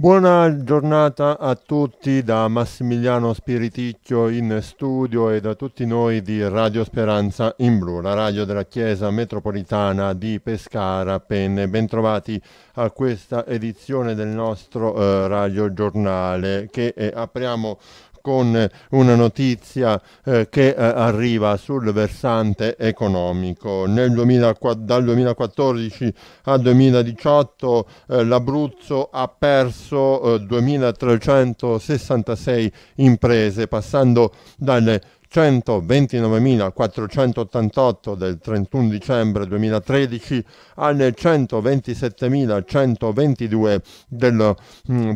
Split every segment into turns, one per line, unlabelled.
Buona giornata a tutti da Massimiliano Spiriticchio in studio e da tutti noi di Radio Speranza in Blu, la radio della Chiesa Metropolitana di Pescara. Penne, bentrovati a questa edizione del nostro eh, giornale che eh, apriamo con eh, una notizia eh, che eh, arriva sul versante economico. 2000, dal 2014 al 2018 eh, l'Abruzzo ha perso 2.366 eh, imprese, passando dalle 129.488 del 31 dicembre 2013 alle 127.122 del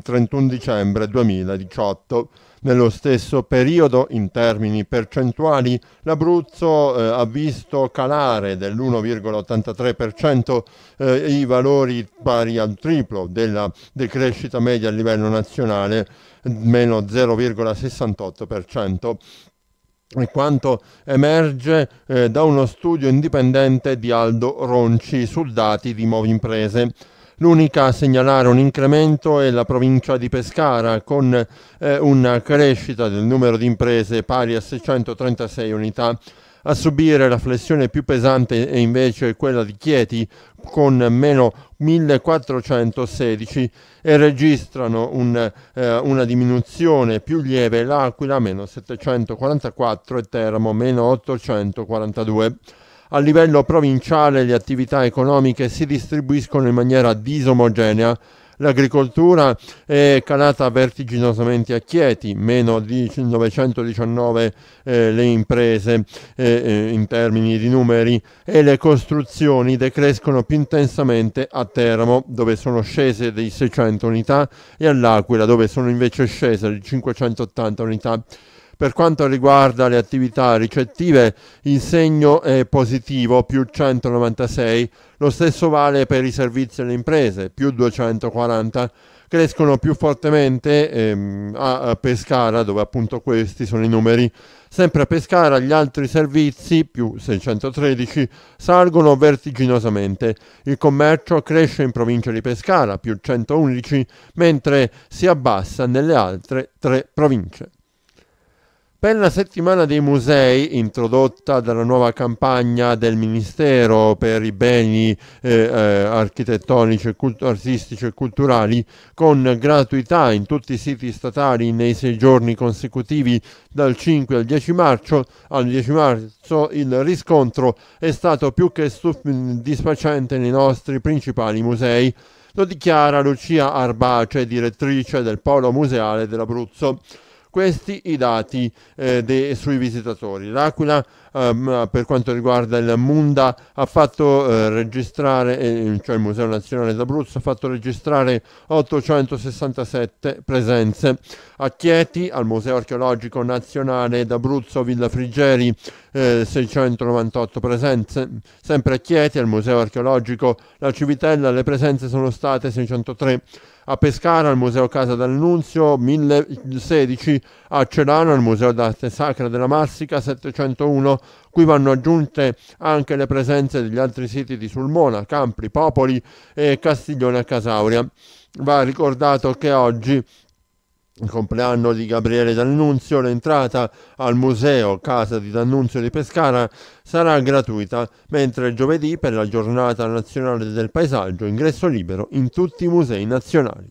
31 mm, dicembre 2018. Nello stesso periodo, in termini percentuali, l'Abruzzo eh, ha visto calare dell'1,83% eh, i valori pari al triplo della decrescita media a livello nazionale, meno 0,68% quanto emerge eh, da uno studio indipendente di Aldo Ronci su dati di nuove Imprese. L'unica a segnalare un incremento è la provincia di Pescara con eh, una crescita del numero di imprese pari a 636 unità a subire la flessione più pesante è invece quella di Chieti con meno 1416 e registrano un, eh, una diminuzione più lieve l'Aquila meno 744 e Teramo meno 842. A livello provinciale le attività economiche si distribuiscono in maniera disomogenea L'agricoltura è calata vertiginosamente a Chieti, meno di 919 eh, le imprese eh, eh, in termini di numeri e le costruzioni decrescono più intensamente a Teramo dove sono scese di 600 unità e all'Aquila dove sono invece scese di 580 unità per quanto riguarda le attività ricettive, il segno è positivo, più 196, lo stesso vale per i servizi alle imprese, più 240, crescono più fortemente ehm, a Pescara, dove appunto questi sono i numeri. Sempre a Pescara gli altri servizi, più 613, salgono vertiginosamente. Il commercio cresce in provincia di Pescara, più 111, mentre si abbassa nelle altre tre province. Per la settimana dei musei, introdotta dalla nuova campagna del Ministero per i beni eh, eh, architettonici, cult- artistici e culturali, con gratuità in tutti i siti statali nei sei giorni consecutivi dal 5 al 10 marzo, al 10 marzo il riscontro è stato più che soddisfacente nei nostri principali musei. Lo dichiara Lucia Arbace, direttrice del Polo Museale dell'Abruzzo. Questi i dati eh, de, sui visitatori. L'Aquila ehm, per quanto riguarda il Munda ha fatto eh, registrare, eh, cioè il Museo Nazionale d'Abruzzo ha fatto registrare 867 presenze. A Chieti, al Museo Archeologico Nazionale d'Abruzzo Villa Frigeri 698 eh, presenze. Sempre a Chieti, al Museo archeologico La Civitella, le presenze sono state 603. A Pescara, al Museo Casa d'Annunzio, 1016. A Celano, al Museo d'Arte Sacra della Marsica, 701. Qui vanno aggiunte anche le presenze degli altri siti di Sulmona, Campri, Popoli e Castiglione a Casauria. Va ricordato che oggi il compleanno di Gabriele D'Annunzio, l'entrata al museo Casa di D'Annunzio di Pescara sarà gratuita, mentre giovedì per la giornata nazionale del paesaggio ingresso libero in tutti i musei nazionali.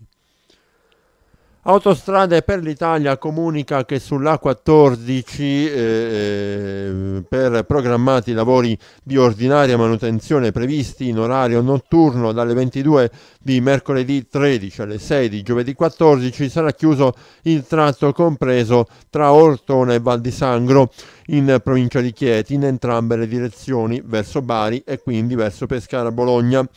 Autostrade per l'Italia comunica che sulla 14 eh, eh, per programmati lavori di ordinaria manutenzione previsti in orario notturno dalle 22 di mercoledì 13 alle 6 di giovedì 14 sarà chiuso il tratto compreso tra Ortona e Val di Sangro in provincia di Chieti in entrambe le direzioni verso Bari e quindi verso Pescara Bologna.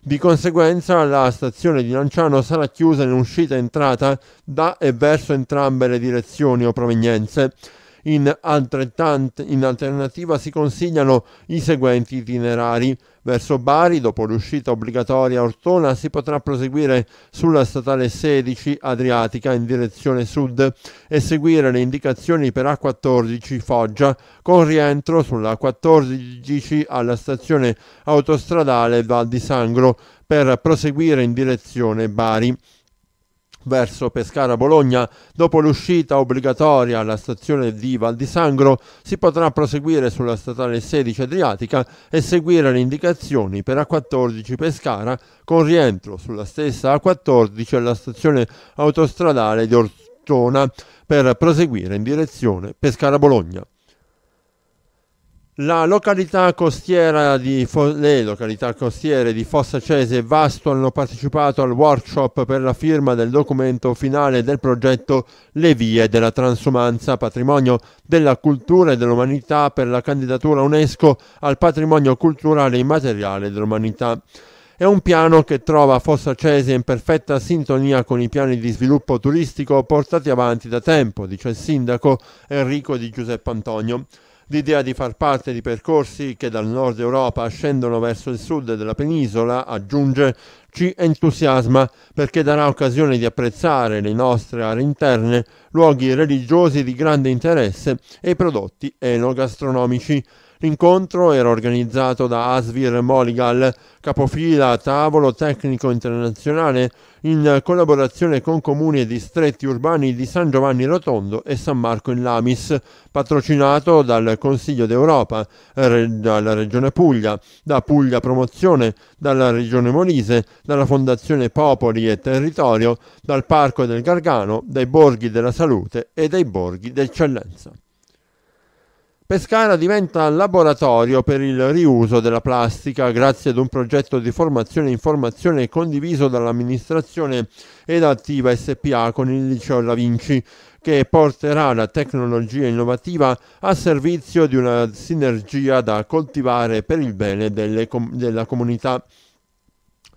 Di conseguenza la stazione di Lanciano sarà chiusa in uscita e entrata da e verso entrambe le direzioni o provenienze in, in alternativa si consigliano i seguenti itinerari. Verso Bari, dopo l'uscita obbligatoria a Ortona, si potrà proseguire sulla statale 16 Adriatica in direzione sud e seguire le indicazioni per A14 Foggia, con rientro sulla 14 alla stazione autostradale Val di Sangro per proseguire in direzione Bari verso Pescara-Bologna, dopo l'uscita obbligatoria alla stazione di Val di Sangro, si potrà proseguire sulla statale 16 Adriatica e seguire le indicazioni per A14 Pescara con rientro sulla stessa A14 alla stazione autostradale di Ortona per proseguire in direzione Pescara-Bologna. La località costiera di, le località costiere di Fossa Cese e Vasto hanno partecipato al workshop per la firma del documento finale del progetto Le vie della transumanza, patrimonio della cultura e dell'umanità per la candidatura UNESCO al patrimonio culturale immateriale dell'umanità. È un piano che trova Fossa Cese in perfetta sintonia con i piani di sviluppo turistico portati avanti da tempo, dice il sindaco Enrico di Giuseppe Antonio. L'idea di far parte di percorsi che dal nord Europa scendono verso il sud della penisola, aggiunge, ci entusiasma perché darà occasione di apprezzare le nostre aree interne, luoghi religiosi di grande interesse e prodotti enogastronomici. L'incontro era organizzato da Asvir Moligal, capofila a tavolo tecnico internazionale, in collaborazione con comuni e distretti urbani di San Giovanni Rotondo e San Marco in Lamis, patrocinato dal Consiglio d'Europa, dalla Regione Puglia, da Puglia Promozione, dalla Regione Molise, dalla Fondazione Popoli e Territorio, dal Parco del Gargano, dai Borghi della Salute e dai Borghi d'Eccellenza. Pescara diventa laboratorio per il riuso della plastica grazie ad un progetto di formazione e informazione condiviso dall'amministrazione ed attiva SPA con il liceo La Vinci che porterà la tecnologia innovativa a servizio di una sinergia da coltivare per il bene com della comunità.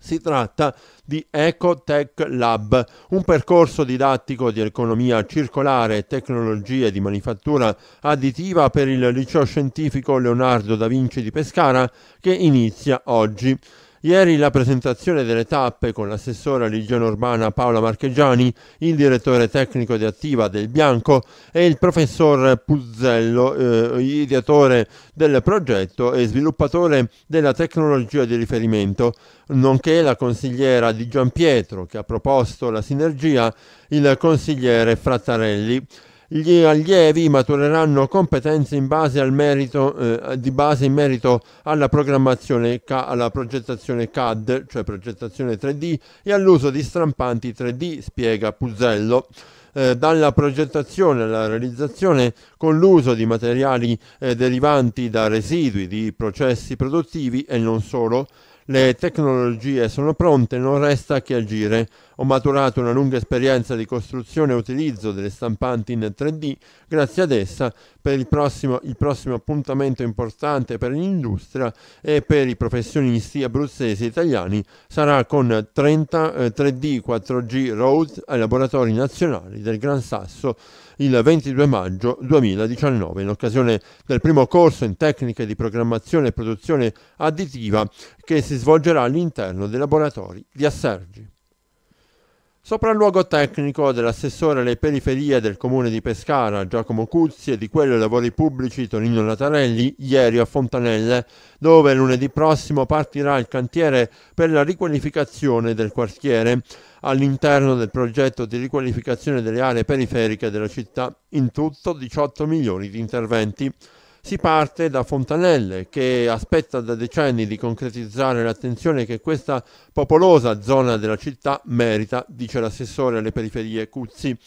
Si tratta di EcoTech Lab, un percorso didattico di economia circolare e tecnologie di manifattura additiva per il liceo scientifico Leonardo da Vinci di Pescara che inizia oggi. Ieri la presentazione delle tappe con l'assessore all'igiene urbana Paola Marchegiani, il direttore tecnico di Attiva del Bianco e il professor Puzzello, eh, ideatore del progetto e sviluppatore della tecnologia di riferimento, nonché la consigliera di Giampietro che ha proposto la sinergia, il consigliere Frattarelli gli allievi matureranno competenze merito, eh, di base in merito alla programmazione, alla progettazione CAD, cioè progettazione 3D, e all'uso di strampanti 3D, spiega Puzzello. Eh, dalla progettazione alla realizzazione con l'uso di materiali eh, derivanti da residui di processi produttivi e non solo, le tecnologie sono pronte, non resta che agire. Ho maturato una lunga esperienza di costruzione e utilizzo delle stampanti in 3D, grazie ad essa per il prossimo, il prossimo appuntamento importante per l'industria e per i professionisti abruzzesi e italiani sarà con 30 eh, 3D 4G Road ai laboratori nazionali del Gran Sasso il 22 maggio 2019 in occasione del primo corso in tecniche di programmazione e produzione additiva che si svolgerà all'interno dei laboratori di Assergi. Sopralluogo tecnico dell'assessore alle periferie del comune di Pescara Giacomo Cuzzi e di quello ai lavori pubblici Tonino Latarelli ieri a Fontanelle, dove lunedì prossimo partirà il cantiere per la riqualificazione del quartiere all'interno del progetto di riqualificazione delle aree periferiche della città, in tutto 18 milioni di interventi. Si parte da Fontanelle, che aspetta da decenni di concretizzare l'attenzione che questa popolosa zona della città merita, dice l'assessore alle periferie Cuzzi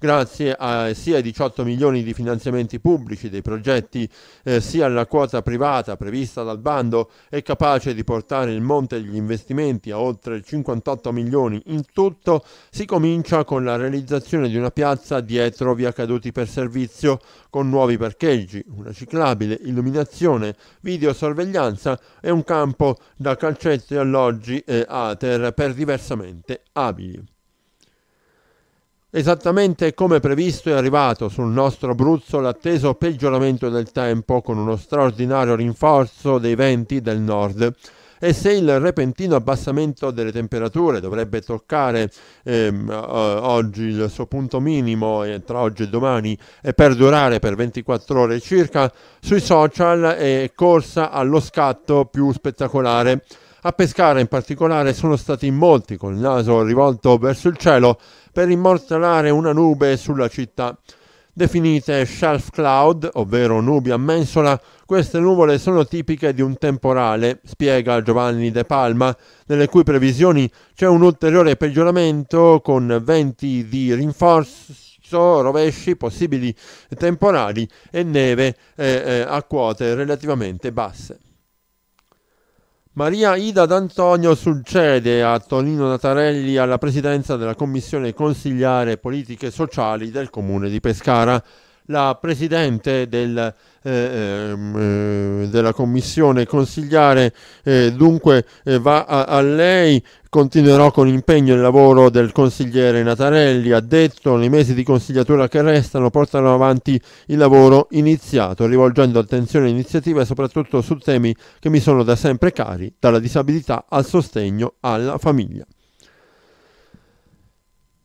grazie a, sia ai 18 milioni di finanziamenti pubblici dei progetti, eh, sia alla quota privata prevista dal bando, è capace di portare il monte degli investimenti a oltre 58 milioni in tutto, si comincia con la realizzazione di una piazza dietro via Caduti per servizio, con nuovi parcheggi, una ciclabile, illuminazione, videosorveglianza e un campo da calcetto e alloggi eh, ATER per diversamente abili. Esattamente come previsto è arrivato sul nostro Abruzzo l'atteso peggioramento del tempo con uno straordinario rinforzo dei venti del nord e se il repentino abbassamento delle temperature dovrebbe toccare ehm, oggi il suo punto minimo eh, tra oggi e domani e perdurare per 24 ore circa, sui social è corsa allo scatto più spettacolare. A pescare in particolare sono stati molti col naso rivolto verso il cielo per immortalare una nube sulla città. Definite shelf cloud, ovvero nubi a mensola, queste nuvole sono tipiche di un temporale, spiega Giovanni De Palma, nelle cui previsioni c'è un ulteriore peggioramento con venti di rinforzo, rovesci possibili temporali e neve eh, eh, a quote relativamente basse. Maria Ida D'Antonio succede a Tonino Natarelli alla presidenza della Commissione Consigliare Politiche Sociali del Comune di Pescara la Presidente del, eh, ehm, eh, della Commissione consigliare, eh, dunque eh, va a, a lei, Continuerò con impegno il lavoro del consigliere Natarelli, ha detto nei mesi di consigliatura che restano portano avanti il lavoro iniziato, rivolgendo attenzione e iniziative soprattutto su temi che mi sono da sempre cari, dalla disabilità al sostegno alla famiglia.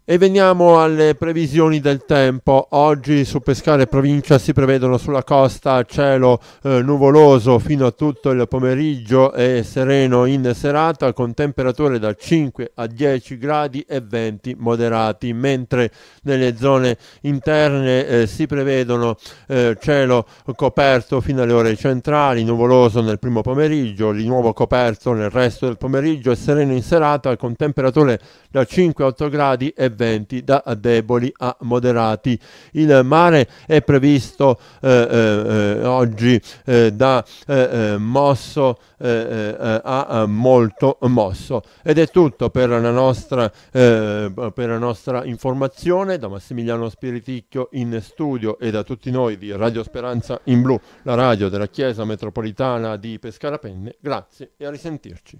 E veniamo alle previsioni del tempo. Oggi su Pescara e provincia si prevedono sulla costa cielo eh, nuvoloso fino a tutto il pomeriggio e sereno in serata con temperature da 5 a 10 gradi e venti moderati, mentre nelle zone interne eh, si prevedono eh, cielo coperto fino alle ore centrali, nuvoloso nel primo pomeriggio, di nuovo coperto nel resto del pomeriggio e sereno in serata con temperature da 5 a 8 gradi e venti da deboli a moderati. Il mare è previsto eh, eh, eh oggi eh, da mosso a molto mosso. Ed è tutto per la nostra, per la nostra informazione da Massimiliano Spiriticchio in studio e da tutti noi di Radio Speranza in Blu, la radio della Chiesa Metropolitana di Pescara Penne. Grazie e a risentirci.